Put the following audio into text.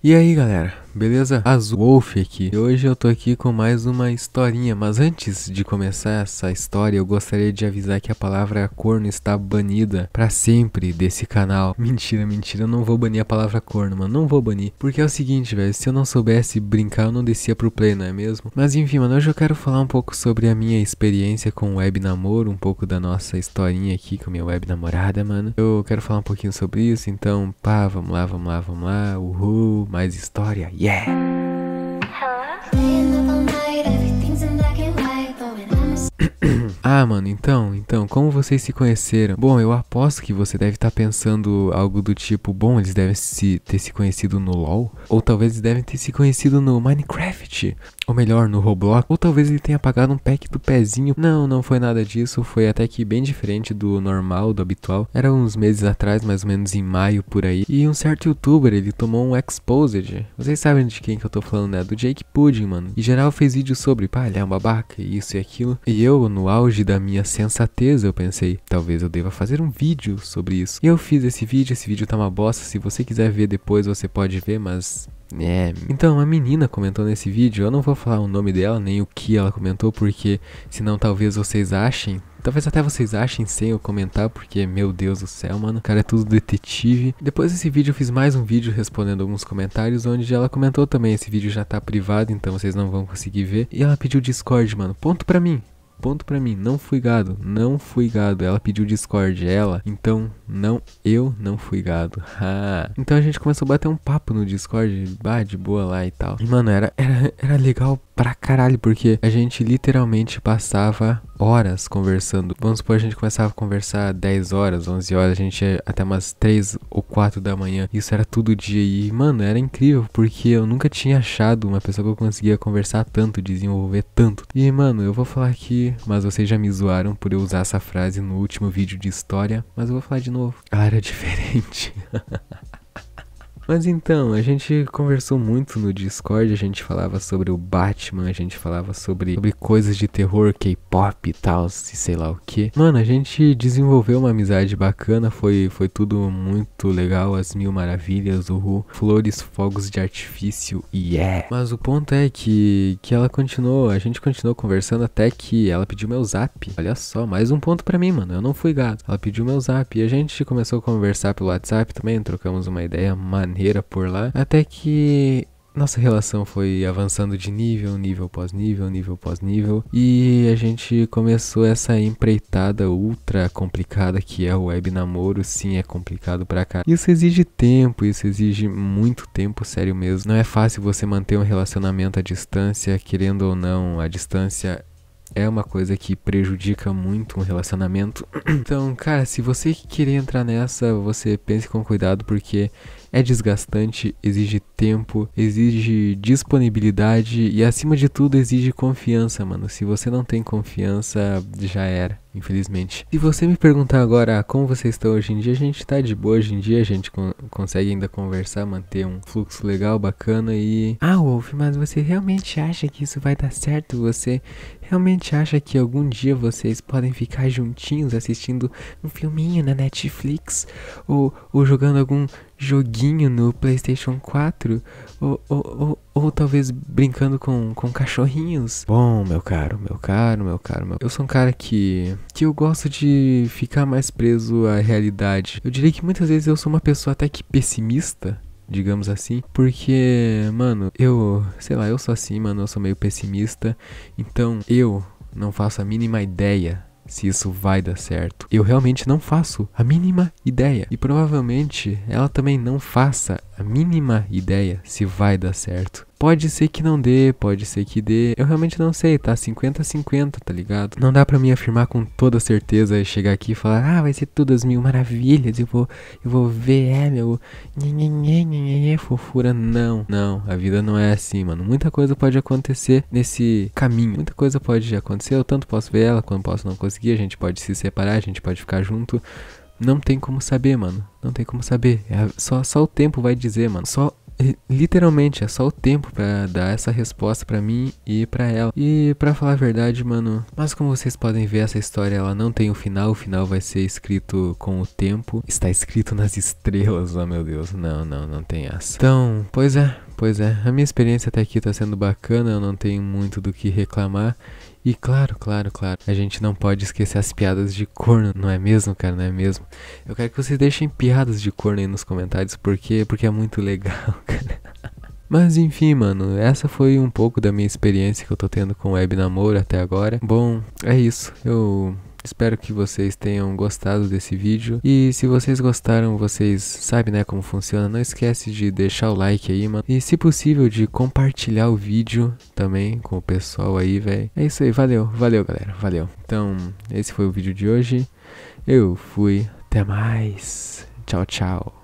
E aí, galera? beleza? Azul Wolf aqui. E hoje eu tô aqui com mais uma historinha, mas antes de começar essa história, eu gostaria de avisar que a palavra corno está banida para sempre desse canal. Mentira, mentira, eu não vou banir a palavra corno, mano, não vou banir. Porque é o seguinte, velho, se eu não soubesse brincar, eu não descia pro play, não é mesmo? Mas enfim, mano, hoje eu quero falar um pouco sobre a minha experiência com web namoro, um pouco da nossa historinha aqui com minha web namorada, mano. Eu quero falar um pouquinho sobre isso, então, pá, vamos lá, vamos lá, vamos lá, uhul, mais história, yeah! Yeah. Ah, mano, então, então, como vocês se conheceram? Bom, eu aposto que você deve estar tá pensando algo do tipo, bom, eles devem se ter se conhecido no LoL, ou talvez eles devem ter se conhecido no Minecraft, ou melhor, no Roblox, ou talvez ele tenha pagado um pack do pezinho. Não, não foi nada disso, foi até que bem diferente do normal, do habitual. Era uns meses atrás, mais ou menos em maio por aí, e um certo youtuber, ele tomou um exposed. Vocês sabem de quem que eu tô falando, né? Do Jake Pudding, mano. E geral fez vídeo sobre, pá, ele é um babaca, isso e aquilo. E eu, no auge da minha sensatez, eu pensei, talvez eu deva fazer um vídeo sobre isso. E eu fiz esse vídeo, esse vídeo tá uma bosta, se você quiser ver depois você pode ver, mas é. Então, uma menina comentou nesse vídeo, eu não vou falar o nome dela nem o que ela comentou, porque senão talvez vocês achem, talvez até vocês achem sem eu comentar, porque meu Deus do céu, mano, o cara é tudo detetive. Depois desse vídeo eu fiz mais um vídeo respondendo alguns comentários, onde ela comentou também, esse vídeo já tá privado, então vocês não vão conseguir ver. E ela pediu Discord, mano, ponto pra mim. Ponto para mim, não fui gado, não fui gado. Ela pediu Discord, ela. Então, não, eu não fui gado. Ah. Então a gente começou a bater um papo no Discord, bah, de boa lá e tal. E, mano, era, era, era legal pra caralho, porque a gente literalmente passava horas conversando. Vamos supor, a gente começava a conversar 10 horas, 11 horas, a gente ia até umas 3 ou 4 da manhã. Isso era todo dia e, mano, era incrível, porque eu nunca tinha achado uma pessoa que eu conseguia conversar tanto, desenvolver tanto. E, mano, eu vou falar aqui, mas vocês já me zoaram por eu usar essa frase no último vídeo de história, mas eu vou falar de novo. Ela ah, era diferente. Mas então, a gente conversou muito no Discord, a gente falava sobre o Batman, a gente falava sobre, sobre coisas de terror, K-pop e tal, sei lá o que. Mano, a gente desenvolveu uma amizade bacana, foi, foi tudo muito legal, as mil maravilhas, o Ru, flores, fogos de artifício e yeah. é. Mas o ponto é que, que ela continuou, a gente continuou conversando até que ela pediu meu zap. Olha só, mais um ponto para mim, mano, eu não fui gato Ela pediu meu zap e a gente começou a conversar pelo WhatsApp também, trocamos uma ideia maneira maneira por lá, até que nossa relação foi avançando de nível, nível pós nível, nível pós nível, e a gente começou essa empreitada ultra complicada que é o web namoro. Sim, é complicado pra cá. Isso exige tempo, isso exige muito tempo, sério mesmo. Não é fácil você manter um relacionamento à distância, querendo ou não, a distância é uma coisa que prejudica muito um relacionamento. Então, cara, se você querer entrar nessa, você pense com cuidado porque é desgastante, exige tempo, exige disponibilidade e acima de tudo exige confiança, mano. Se você não tem confiança, já era, infelizmente. Se você me perguntar agora ah, como você está hoje em dia, a gente tá de boa hoje em dia, a gente con consegue ainda conversar, manter um fluxo legal, bacana e Ah, Wolf, mas você realmente acha que isso vai dar certo? Você Realmente acha que algum dia vocês podem ficar juntinhos assistindo um filminho na Netflix? Ou, ou jogando algum joguinho no PlayStation 4? Ou, ou, ou, ou talvez brincando com, com cachorrinhos? Bom, meu caro, meu caro, meu caro, meu... Eu sou um cara que. que eu gosto de ficar mais preso à realidade. Eu diria que muitas vezes eu sou uma pessoa até que pessimista digamos assim. Porque, mano, eu, sei lá, eu sou assim, mano, eu sou meio pessimista. Então eu não faço a mínima ideia se isso vai dar certo. Eu realmente não faço a mínima ideia. E provavelmente ela também não faça a mínima ideia se vai dar certo. Pode ser que não dê, pode ser que dê. Eu realmente não sei, tá 50-50, tá ligado? Não dá para mim afirmar com toda certeza e chegar aqui e falar, ah, vai ser todas mil maravilhas, eu vou, eu vou ver, é, meu. Fofura, não, não, a vida não é assim, mano. Muita coisa pode acontecer nesse caminho, muita coisa pode acontecer. Eu tanto posso ver ela, quanto posso não conseguir. A gente pode se separar, a gente pode ficar junto. Não tem como saber, mano. Não tem como saber. É só, só o tempo vai dizer, mano. Só é, literalmente é só o tempo para dar essa resposta para mim e para ela. E para falar a verdade, mano, mas como vocês podem ver, essa história ela não tem um final, o final vai ser escrito com o tempo. Está escrito nas estrelas, oh meu Deus. Não, não, não tem essa. Então, pois é, pois é. A minha experiência até aqui tá sendo bacana, eu não tenho muito do que reclamar. E claro, claro, claro, a gente não pode esquecer as piadas de corno, não é mesmo, cara? Não é mesmo? Eu quero que vocês deixem piadas de corno aí nos comentários, porque, porque é muito legal, cara. Mas enfim, mano, essa foi um pouco da minha experiência que eu tô tendo com web namoro até agora. Bom, é isso. Eu Espero que vocês tenham gostado desse vídeo. E se vocês gostaram, vocês sabem né, como funciona. Não esquece de deixar o like aí, mano. E se possível, de compartilhar o vídeo também com o pessoal aí, velho. É isso aí, valeu, valeu, galera, valeu. Então, esse foi o vídeo de hoje. Eu fui, até mais. Tchau, tchau.